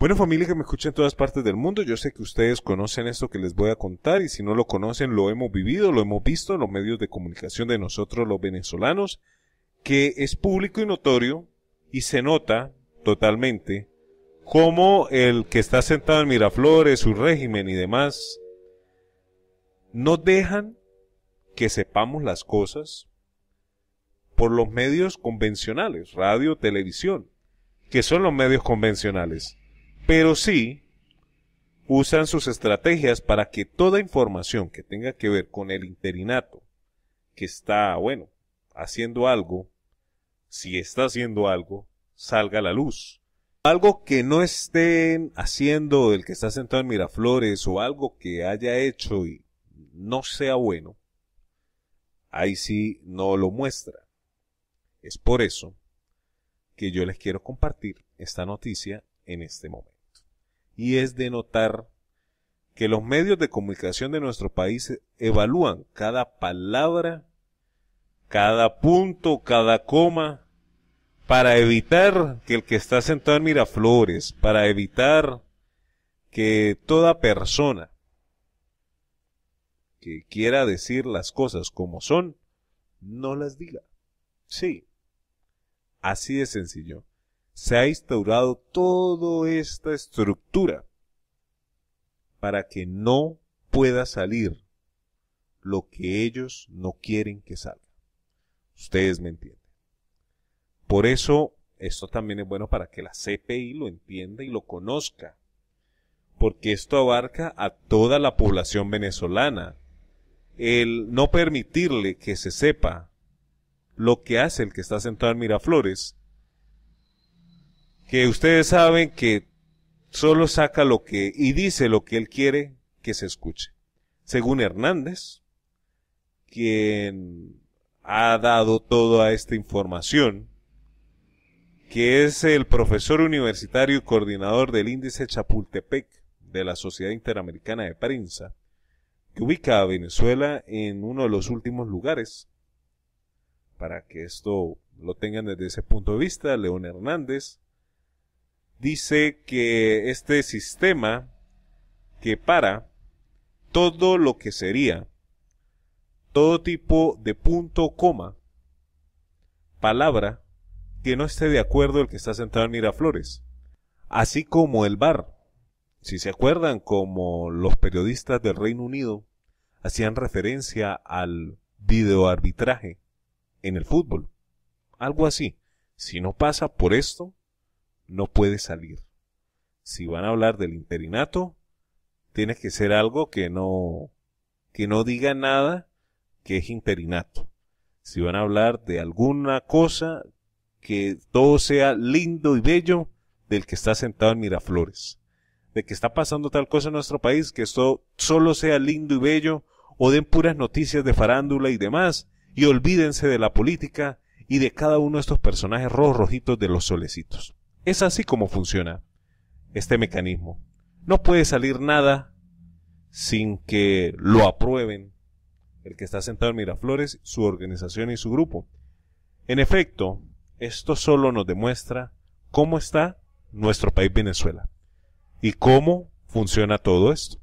Bueno, familia que me escucha en todas partes del mundo, yo sé que ustedes conocen esto que les voy a contar y si no lo conocen, lo hemos vivido, lo hemos visto en los medios de comunicación de nosotros los venezolanos, que es público y notorio y se nota totalmente cómo el que está sentado en Miraflores, su régimen y demás, no dejan que sepamos las cosas por los medios convencionales, radio, televisión, que son los medios convencionales pero sí usan sus estrategias para que toda información que tenga que ver con el interinato, que está, bueno, haciendo algo, si está haciendo algo, salga a la luz. Algo que no estén haciendo el que está sentado en Miraflores o algo que haya hecho y no sea bueno, ahí sí no lo muestra. Es por eso que yo les quiero compartir esta noticia en este momento y es de notar que los medios de comunicación de nuestro país evalúan cada palabra, cada punto, cada coma, para evitar que el que está sentado en Miraflores, para evitar que toda persona que quiera decir las cosas como son, no las diga. Sí, así de sencillo se ha instaurado toda esta estructura para que no pueda salir lo que ellos no quieren que salga. Ustedes me entienden. Por eso, esto también es bueno para que la CPI lo entienda y lo conozca, porque esto abarca a toda la población venezolana. El no permitirle que se sepa lo que hace el que está sentado en Miraflores que ustedes saben que solo saca lo que y dice lo que él quiere que se escuche. Según Hernández, quien ha dado toda esta información, que es el profesor universitario y coordinador del índice Chapultepec de la Sociedad Interamericana de Prensa, que ubica a Venezuela en uno de los últimos lugares. Para que esto lo tengan desde ese punto de vista, León Hernández dice que este sistema que para todo lo que sería, todo tipo de punto, coma, palabra que no esté de acuerdo el que está sentado en Miraflores, así como el bar. Si se acuerdan, como los periodistas del Reino Unido hacían referencia al arbitraje en el fútbol, algo así. Si no pasa por esto, no puede salir. Si van a hablar del interinato, tiene que ser algo que no, que no diga nada que es interinato. Si van a hablar de alguna cosa, que todo sea lindo y bello del que está sentado en Miraflores. De que está pasando tal cosa en nuestro país, que esto solo sea lindo y bello, o den puras noticias de farándula y demás, y olvídense de la política y de cada uno de estos personajes rojos rojitos de los solecitos. Es así como funciona este mecanismo. No puede salir nada sin que lo aprueben el que está sentado en Miraflores, su organización y su grupo. En efecto, esto solo nos demuestra cómo está nuestro país Venezuela y cómo funciona todo esto.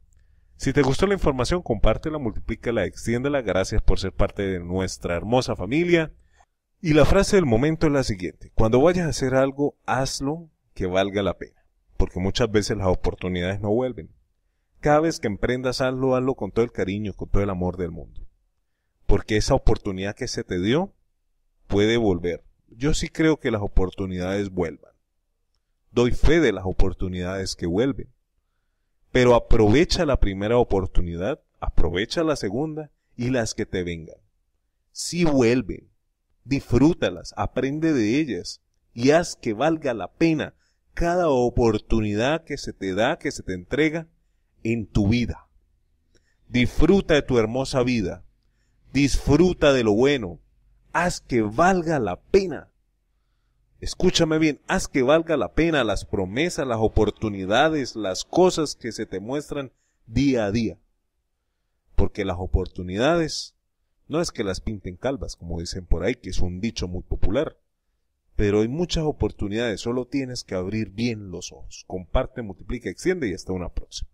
Si te gustó la información, compártela, multiplícala, extiéndela. Gracias por ser parte de nuestra hermosa familia. Y la frase del momento es la siguiente, cuando vayas a hacer algo, hazlo que valga la pena, porque muchas veces las oportunidades no vuelven. Cada vez que emprendas hazlo, hazlo con todo el cariño, con todo el amor del mundo, porque esa oportunidad que se te dio puede volver. Yo sí creo que las oportunidades vuelvan. Doy fe de las oportunidades que vuelven. Pero aprovecha la primera oportunidad, aprovecha la segunda y las que te vengan. si vuelven disfrútalas, aprende de ellas y haz que valga la pena cada oportunidad que se te da, que se te entrega en tu vida. Disfruta de tu hermosa vida, disfruta de lo bueno, haz que valga la pena. Escúchame bien, haz que valga la pena las promesas, las oportunidades, las cosas que se te muestran día a día. Porque las oportunidades no es que las pinten calvas, como dicen por ahí, que es un dicho muy popular. Pero hay muchas oportunidades, solo tienes que abrir bien los ojos. Comparte, multiplica, extiende y hasta una próxima.